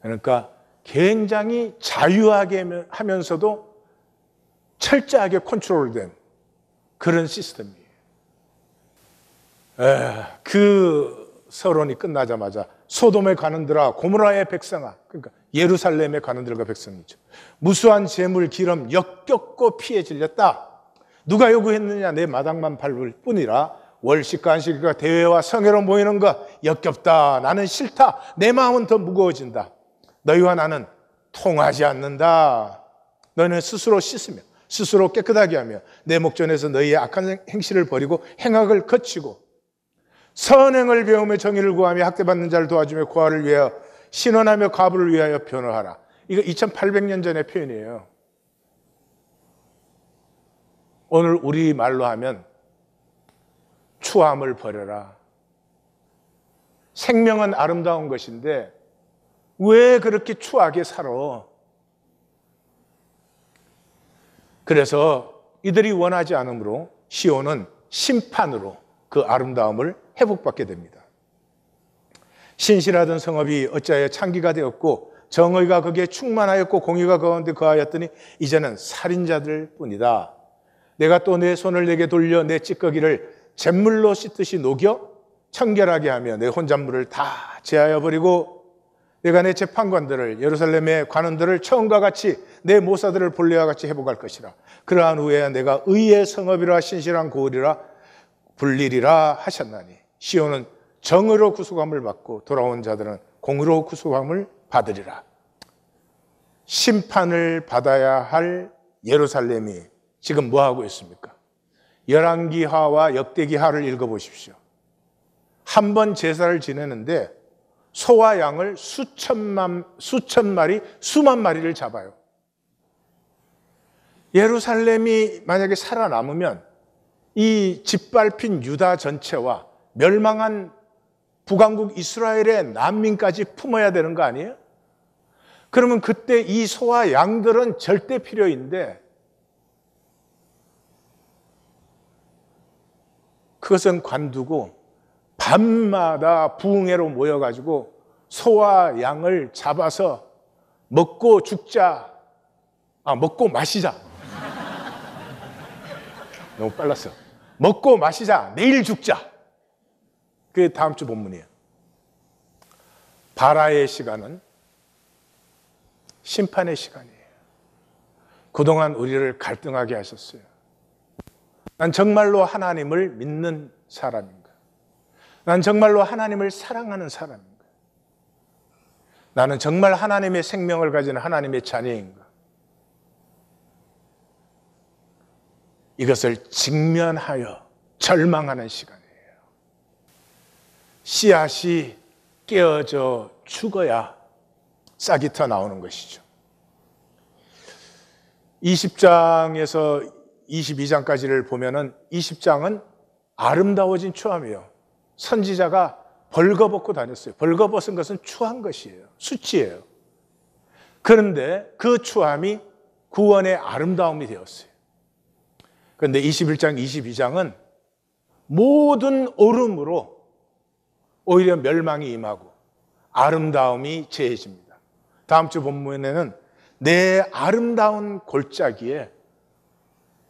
그러니까 굉장히 자유하게 하면서도 철저하게 컨트롤된 그런 시스템이에요. 에, 그 서론이 끝나자마자 소돔에가는들아고무라의 백성아 그러니까 예루살렘에 관원들과 백성이죠. 무수한 재물 기름 역겹고 피해 질렸다. 누가 요구했느냐 내 마당만 밟을 뿐이라 월식과 식과 대회와 성회로 모이는 것 역겹다. 나는 싫다. 내 마음은 더 무거워진다. 너희와 나는 통하지 않는다. 너희는 스스로 씻으며 스스로 깨끗하게 하며 내 목전에서 너희의 악한 행실을 버리고 행악을 거치고 선행을 배우며 정의를 구하며 학대받는 자를 도와주며 고아를 위하여 신원하며 과부를 위하여 변호하라. 이거 2800년 전의 표현이에요. 오늘 우리 말로 하면 추함을 버려라. 생명은 아름다운 것인데 왜 그렇게 추하게 살아? 그래서 이들이 원하지 않으므로 시온은 심판으로 그 아름다움을 회복받게 됩니다. 신실하던 성읍이 어찌하여 창기가 되었고 정의가 거기에 충만하였고 공의가 가운데 거하였더니 이제는 살인자들 뿐이다. 내가 또 내 손을 내게 돌려 내 찌꺼기를 잿물로 씻듯이 녹여 청결하게 하며 내 혼잣물을 다 제하여 버리고 내가 내 재판관들을 예루살렘의 관원들을 처음과 같이 내 모사들을 본래와 같이 회복할 것이라 그러한 후에 내가 의의 성읍이라 신실한 고을이라 불리리라 하셨나니 시온은 정으로 구속함을 받고 돌아온 자들은 공으로 구속함을 받으리라. 심판을 받아야 할 예루살렘이 지금 뭐 하고 있습니까? 열왕기하와 역대기하를 읽어보십시오. 한 번 제사를 지내는데 소와 양을 수천만 수천 마리, 수만 마리를 잡아요. 예루살렘이 만약에 살아남으면 이 짓밟힌 유다 전체와 멸망한 북왕국 이스라엘의 난민까지 품어야 되는 거 아니에요? 그러면 그때 이 소와 양들은 절대 필요인데 그것은 관두고 밤마다 부흥회로 모여가지고 소와 양을 잡아서 먹고 죽자. 아, 먹고 마시자. 너무 빨랐어. 먹고 마시자. 내일 죽자. 그게 다음 주 본문이에요. 바라의 시간은 심판의 시간이에요. 그동안 우리를 갈등하게 하셨어요. 난 정말로 하나님을 믿는 사람인가? 난 정말로 하나님을 사랑하는 사람인가? 나는 정말 하나님의 생명을 가진 하나님의 자녀인가? 이것을 직면하여 절망하는 시간. 씨앗이 깨어져 죽어야 싹이 터 나오는 것이죠. 20장에서 22장까지를 보면은 20장은 아름다워진 추함이에요. 선지자가 벌거벗고 다녔어요. 벌거벗은 것은 추한 것이에요. 수치예요. 그런데 그 추함이 구원의 아름다움이 되었어요. 그런데 21장, 22장은 모든 오름으로 오히려 멸망이 임하고 아름다움이 제해집니다. 다음 주 본문에는 내 아름다운 골짜기에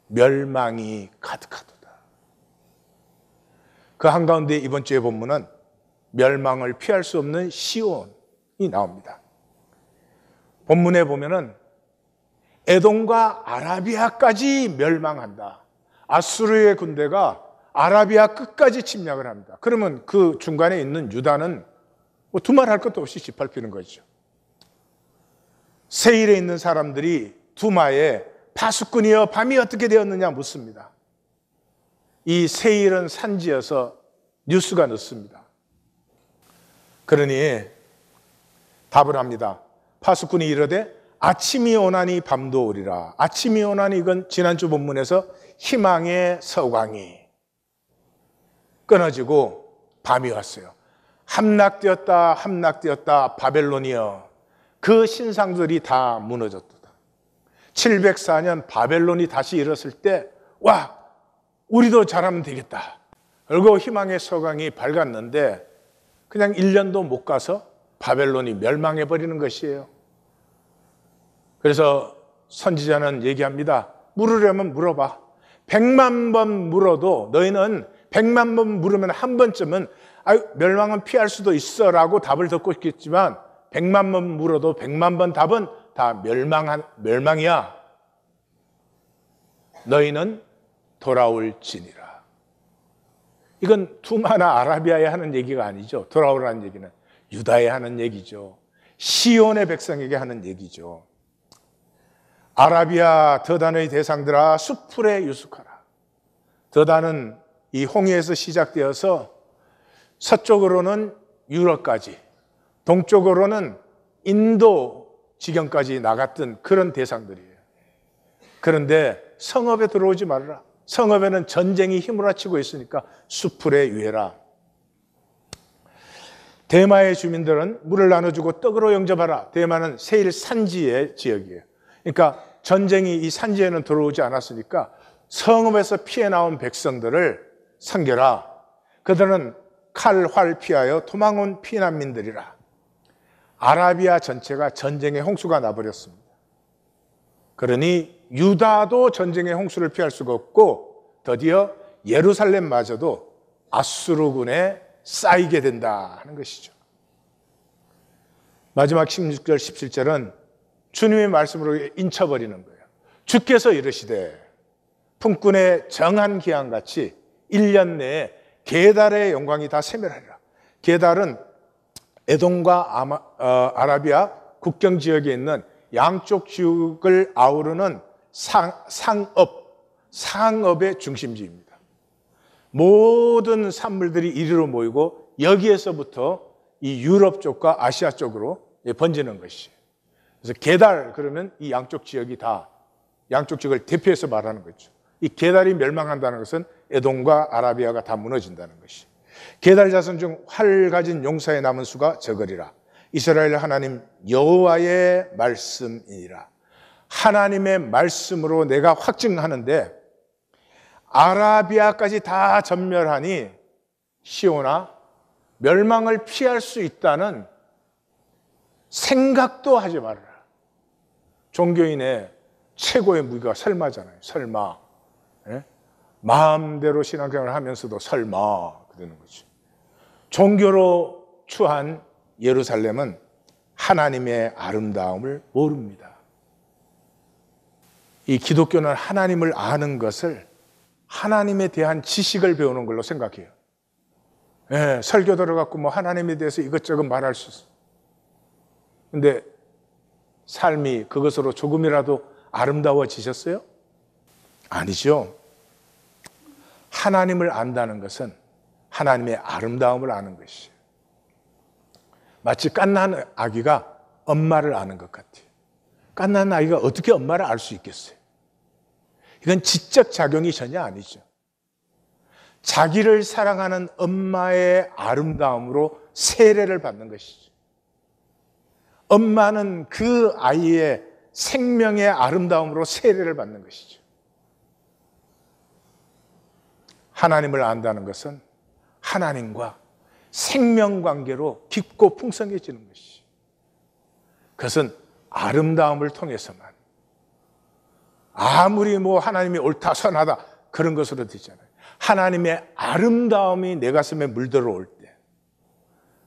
멸망이 가득하도다. 그 한가운데 이번 주의 본문은 멸망을 피할 수 없는 시온이 나옵니다. 본문에 보면은 에돔과 아라비아까지 멸망한다. 아수르의 군대가 아라비아 끝까지 침략을 합니다. 그러면 그 중간에 있는 유다는 뭐 두말할 것도 없이 짓밟히는 거죠. 세일에 있는 사람들이 두마에 파수꾼이여 밤이 어떻게 되었느냐 묻습니다. 이 세일은 산지여서 뉴스가 늦습니다. 그러니 답을 합니다. 파수꾼이 이르되 아침이 오나니 밤도 오리라. 아침이 오나니 이건 지난주 본문에서 희망의 서광이. 끊어지고 밤이 왔어요. 함락되었다, 함락되었다, 바벨론이여. 그 신상들이 다 무너졌다. 704년 바벨론이 다시 일었을 때, 와! 우리도 잘하면 되겠다. 그리고 희망의 서강이 밝았는데, 그냥 1년도 못 가서 바벨론이 멸망해버리는 것이에요. 그래서 선지자는 얘기합니다. 물으려면 물어봐. 백만 번 물어도 너희는 백만 번 물으면 한 번쯤은 아유, 멸망은 피할 수도 있어 라고 답을 듣고 있겠지만 백만 번 물어도 백만 번 답은 다 멸망한, 멸망이야. 너희는 돌아올 지니라. 이건 투마나 아라비아에 하는 얘기가 아니죠. 돌아오라는 얘기는 유다에 하는 얘기죠. 시온의 백성에게 하는 얘기죠. 아라비아 더단의 대상들아 수풀에 유숙하라. 더단은 이 홍해에서 시작되어서 서쪽으로는 유럽까지, 동쪽으로는 인도 지경까지 나갔던 그런 대상들이에요. 그런데 성읍에 들어오지 말라. 성읍에는 전쟁이 힘을 아치고 있으니까 수풀에 유해라. 대마의 주민들은 물을 나눠주고 떡으로 영접하라. 대마는 세일 산지의 지역이에요. 그러니까 전쟁이 이 산지에는 들어오지 않았으니까 성읍에서 피해 나온 백성들을 섬겨라. 그들은 칼, 활 피하여 도망온 피난민들이라. 아라비아 전체가 전쟁의 홍수가 나버렸습니다. 그러니 유다도 전쟁의 홍수를 피할 수가 없고 드디어 예루살렘마저도 아수르군에 쌓이게 된다 하는 것이죠. 마지막 16절, 17절은 주님의 말씀으로 인쳐버리는 거예요. 주께서 이르시되 품꾼의 정한 기한같이 1년 내에 게달의 영광이 다 세멸하리라. 게달은 에돔과 아마, 어, 아라비아 국경 지역에 있는 양쪽 지역을 아우르는 상, 상업, 상업의 중심지입니다. 모든 산물들이 이리로 모이고 여기에서부터 이 유럽 쪽과 아시아 쪽으로 번지는 것이. 그래서 계달 그러면 이 양쪽 지역이 다 양쪽 지역을 대표해서 말하는 거죠. 이 게달이 멸망한다는 것은 에돔과 아라비아가 다 무너진다는 것이. 게달 자손 중 활 가진 용사의 남은 수가 저거리라. 이스라엘 하나님 여호와의 말씀이니라. 하나님의 말씀으로 내가 확증하는데 아라비아까지 다 전멸하니 시오나 멸망을 피할 수 있다는 생각도 하지 말라 종교인의 최고의 무기가 설마잖아요. 설마. 마음대로 신앙생활을 하면서도 설마 그러는 거죠. 종교로 추한 예루살렘은 하나님의 아름다움을 모릅니다. 이 기독교는 하나님을 아는 것을 하나님에 대한 지식을 배우는 걸로 생각해요. 예, 설교 들어갖고 뭐 하나님에 대해서 이것저것 말할 수있어 근데 삶이 그것으로 조금이라도 아름다워지셨어요? 아니죠. 하나님을 안다는 것은 하나님의 아름다움을 아는 것이에요. 마치 깐난 아기가 엄마를 아는 것 같아요. 깐난 아이가 어떻게 엄마를 알 수 있겠어요? 이건 지적 작용이 전혀 아니죠. 자기를 사랑하는 엄마의 아름다움으로 세례를 받는 것이죠. 엄마는 그 아이의 생명의 아름다움으로 세례를 받는 것이죠. 하나님을 안다는 것은 하나님과 생명 관계로 깊고 풍성해지는 것이. 그것은 아름다움을 통해서만 아무리 뭐 하나님이 옳다 선하다 그런 것으로 되잖아요. 하나님의 아름다움이 내 가슴에 물들어 올때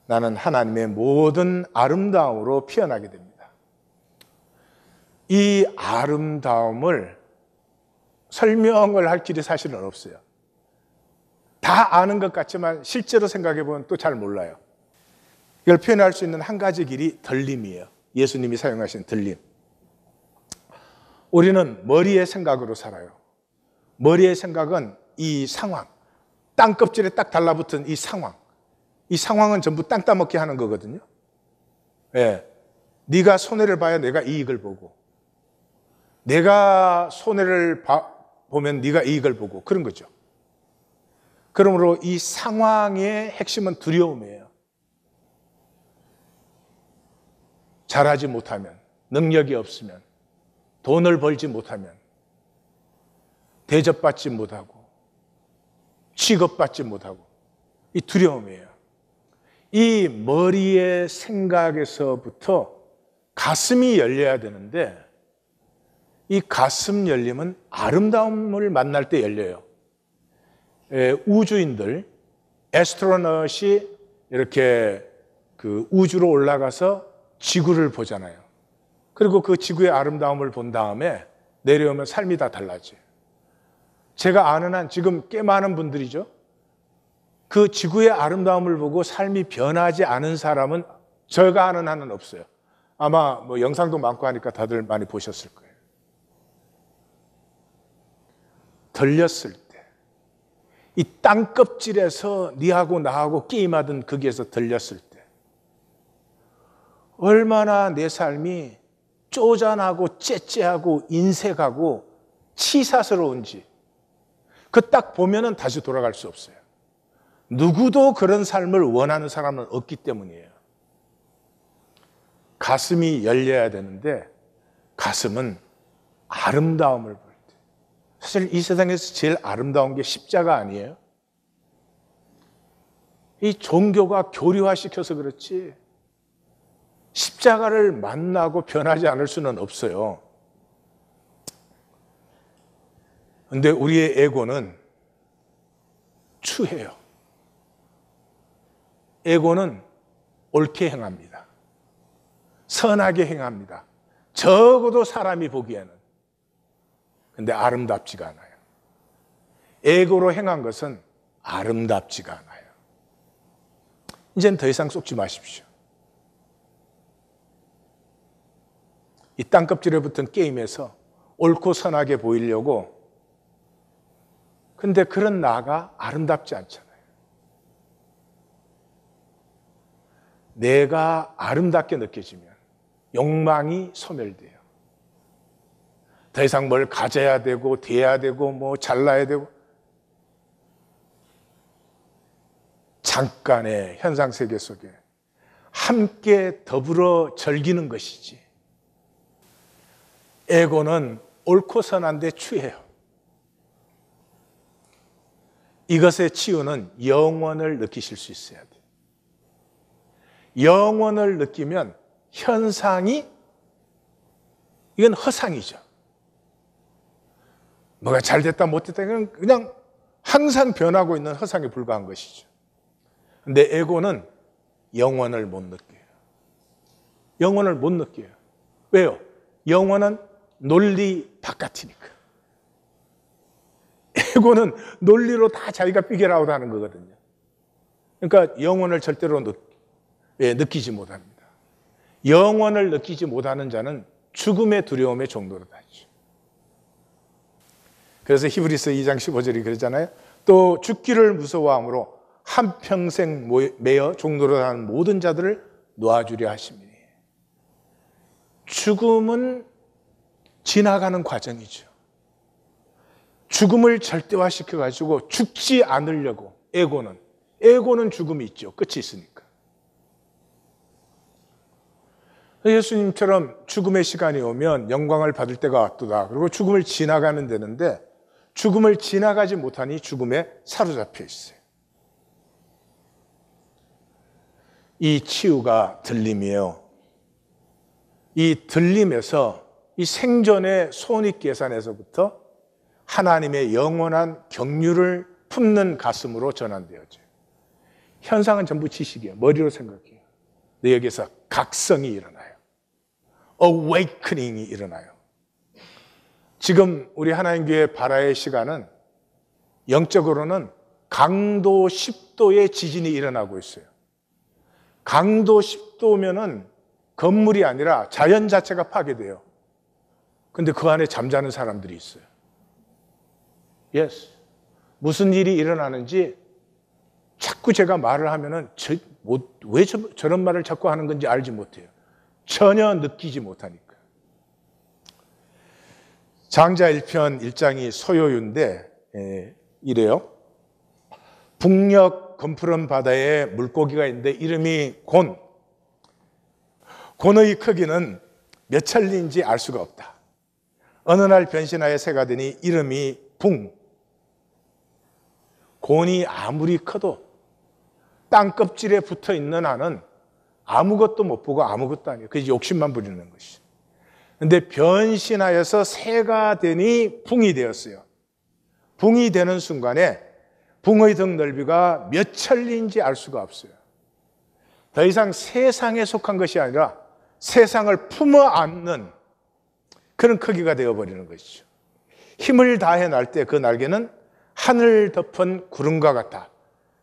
나는 하나님의 모든 아름다움으로 피어나게 됩니다. 이 아름다움을 설명을 할 길이 사실은 없어요. 다 아는 것 같지만 실제로 생각해 보면 또 잘 몰라요. 이걸 표현할 수 있는 한 가지 길이 들림이에요. 예수님이 사용하신 들림. 우리는 머리의 생각으로 살아요. 머리의 생각은 이 상황, 땅껍질에 딱 달라붙은 이 상황. 이 상황은 전부 땅 따먹게 하는 거거든요. 예. 네가 손해를 봐야 내가 이익을 보고 내가 손해를 봐, 보면 네가 이익을 보고 그런 거죠. 그러므로 이 상황의 핵심은 두려움이에요. 잘하지 못하면, 능력이 없으면, 돈을 벌지 못하면, 대접받지 못하고, 취급받지 못하고, 이 두려움이에요. 이 머리의 생각에서부터 가슴이 열려야 되는데, 이 가슴 열림은 아름다움을 만날 때 열려요. 우주인들, 에스트로넛이 이렇게 그 우주로 올라가서 지구를 보잖아요. 그리고 그 지구의 아름다움을 본 다음에 내려오면 삶이 다 달라져요. 제가 아는 한 지금 꽤 많은 분들이죠. 그 지구의 아름다움을 보고 삶이 변하지 않은 사람은 저가 아는 한은 없어요. 아마 뭐 영상도 많고 하니까 다들 많이 보셨을 거예요. 들렸을 때, 이 땅껍질에서 니하고 나하고 게임하던 거기에서 들렸을 때 얼마나 내 삶이 쪼잔하고 째째하고 인색하고 치사스러운지 그 딱 보면은 다시 돌아갈 수 없어요. 누구도 그런 삶을 원하는 사람은 없기 때문이에요. 가슴이 열려야 되는데 가슴은 아름다움을 보여요. 사실 이 세상에서 제일 아름다운 게 십자가 아니에요? 이 종교가 교리화시켜서 그렇지 십자가를 만나고 변하지 않을 수는 없어요. 근데 우리의 에고는 추해요. 에고는 옳게 행합니다. 선하게 행합니다. 적어도 사람이 보기에는. 근데 아름답지가 않아요. 에고로 행한 것은 아름답지가 않아요. 이젠 더 이상 속지 마십시오. 이 땅껍질에 붙은 게임에서 옳고 선하게 보이려고 근데 그런 나가 아름답지 않잖아요. 내가 아름답게 느껴지면 욕망이 소멸돼 더 이상 뭘 가져야 되고, 돼야 되고, 뭐 잘라야 되고. 잠깐의 현상 세계 속에 함께 더불어 즐기는 것이지. 에고는 옳고 선한데 취해요. 이것의 치유는 영원을 느끼실 수 있어야 돼요. 영원을 느끼면 현상이 이건 허상이죠. 뭐가 잘 됐다 못 됐다 그냥, 그냥 항상 변하고 있는 허상에 불과한 것이죠. 근데 에고는 영원을 못 느껴요. 영원을 못 느껴요. 왜요? 영원은 논리 바깥이니까. 에고는 논리로 다 자기가 삐겨라웃 하는 거거든요. 그러니까 영원을 절대로 느, 예, 느끼지 못합니다. 영원을 느끼지 못하는 자는 죽음의 두려움의 정도로 다죠. 그래서 히브리서 2장 15절이 그러잖아요. 또 죽기를 무서워함으로 한평생 매여 종로로 하는 모든 자들을 놓아주려 하십니다. 죽음은 지나가는 과정이죠. 죽음을 절대화시켜 가지고 죽지 않으려고 에고는 에고는 죽음이 있죠. 끝이 있으니까. 예수님처럼 죽음의 시간이 오면 영광을 받을 때가 왔다 그리고 죽음을 지나가는 데는데 죽음을 지나가지 못하니 죽음에 사로잡혀 있어요. 이 치유가 들림이에요. 이 들림에서 이 생전의 손익 계산에서부터 하나님의 영원한 경륜을 품는 가슴으로 전환되어져요. 현상은 전부 지식이에요. 머리로 생각해요. 근데 여기서 각성이 일어나요. 어웨이크닝이 일어나요. 지금 우리 하나님 교회 바라의 시간은 영적으로는 강도 10도의 지진이 일어나고 있어요. 강도 10도면은 건물이 아니라 자연 자체가 파괴돼요. 근데 그 안에 잠자는 사람들이 있어요. Yes. 무슨 일이 일어나는지 자꾸 제가 말을 하면은 저, 뭐, 왜 저, 런 말을 자꾸 하는 건지 알지 못해요. 전혀 느끼지 못하니까. 장자 1편 1장이 소요유인데 예, 이래요. 북녘 검푸른 바다에 물고기가 있는데 이름이 곤. 곤의 크기는 몇 찰리인지 알 수가 없다. 어느 날 변신하여 새가 되니 이름이 붕. 곤이 아무리 커도 땅 껍질에 붙어 있는 한은 아무것도 못 보고 아무것도 아니에요. 그게 욕심만 부리는 것이. 근데 변신하여서 새가 되니 붕이 되었어요. 붕이 되는 순간에 붕의 등 넓이가 몇철리인지알 수가 없어요. 더 이상 세상에 속한 것이 아니라 세상을 품어 안는 그런 크기가 되어버리는 것이죠. 힘을 다해 날 때 그 날개는 하늘 덮은 구름과 같아.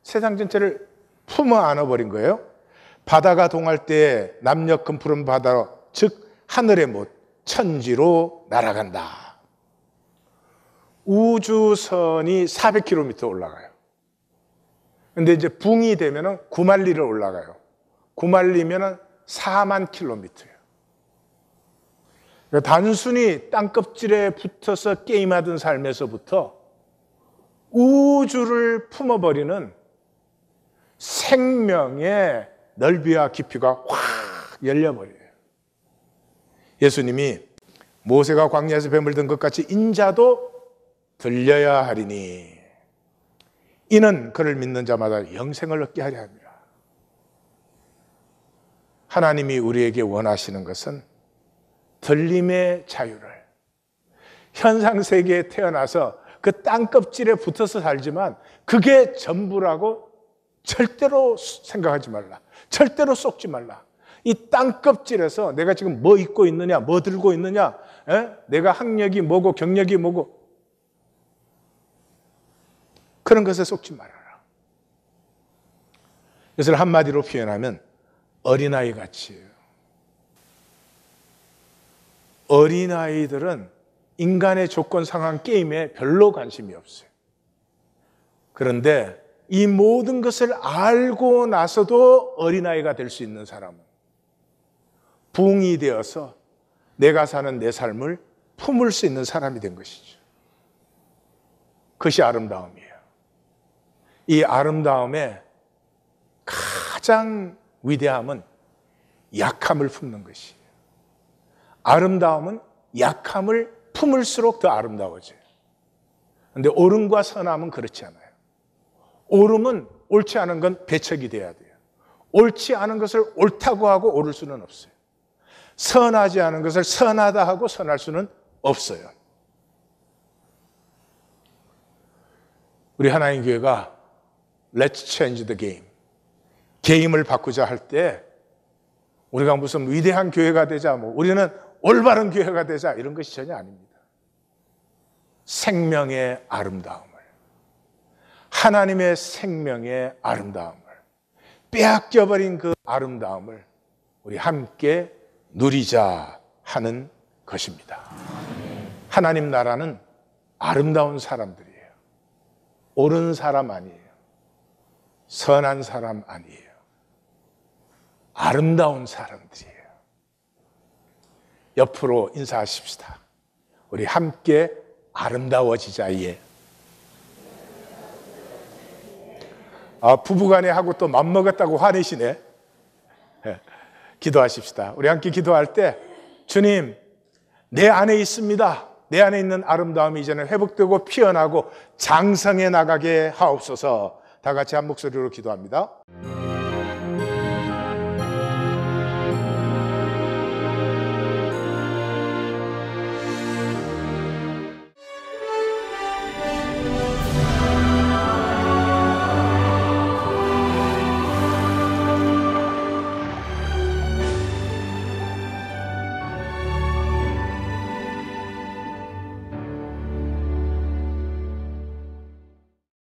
세상 전체를 품어 안아버린 거예요. 바다가 동할 때 남녘 금 푸른 바다로, 즉, 하늘에 못, 천지로 날아간다. 우주선이 400km 올라가요. 근데 이제 붕이 되면 9만리를 올라가요. 9만리면 4만 킬로미터예요. 그러니까 단순히 땅껍질에 붙어서 게임하던 삶에서부터 우주를 품어버리는 생명의 넓이와 깊이가 확 열려버려요. 예수님이 모세가 광야에서 뱀을 든 것 같이 인자도 들려야 하리니 이는 그를 믿는 자마다 영생을 얻게 하려 합니다. 하나님이 우리에게 원하시는 것은 들림의 자유를 현상 세계에 태어나서 그 땅껍질에 붙어서 살지만 그게 전부라고 절대로 생각하지 말라. 절대로 속지 말라. 이 땅껍질에서 내가 지금 뭐 입고 있느냐, 뭐 들고 있느냐, 에? 내가 학력이 뭐고 경력이 뭐고 그런 것에 속지 말아라. 이것을 한마디로 표현하면 어린아이 같이에요. 어린아이들은 인간의 조건 상황 게임에 별로 관심이 없어요. 그런데 이 모든 것을 알고 나서도 어린아이가 될 수 있는 사람은 부흥이 되어서 내가 사는 내 삶을 품을 수 있는 사람이 된 것이죠. 그것이 아름다움이에요. 이 아름다움의 가장 위대함은 약함을 품는 것이에요. 아름다움은 약함을 품을수록 더 아름다워져요. 근데 오름과 선함은 그렇지 않아요. 오름은 옳지 않은 건 배척이 돼야 돼요. 옳지 않은 것을 옳다고 하고 옳을 수는 없어요. 선하지 않은 것을 선하다 하고 선할 수는 없어요. 우리 하나님 교회가 Let's change the game. 게임을 바꾸자 할 때 우리가 무슨 위대한 교회가 되자, 뭐 우리는 올바른 교회가 되자 이런 것이 전혀 아닙니다. 생명의 아름다움을, 하나님의 생명의 아름다움을, 빼앗겨버린 그 아름다움을 우리 함께 누리자 하는 것입니다. 하나님 나라는 아름다운 사람들이에요. 옳은 사람 아니에요. 선한 사람 아니에요. 아름다운 사람들이에요. 옆으로 인사하십시다. 우리 함께 아름다워지자, 예. 아, 부부간에 하고 또 맘먹었다고 화내시네. 예. 기도하십시다. 우리 함께 기도할 때 주님, 내 안에 있습니다. 내 안에 있는 아름다움이 이제는 회복되고 피어나고 장성해 나가게 하옵소서. 다 같이 한 목소리로 기도합니다.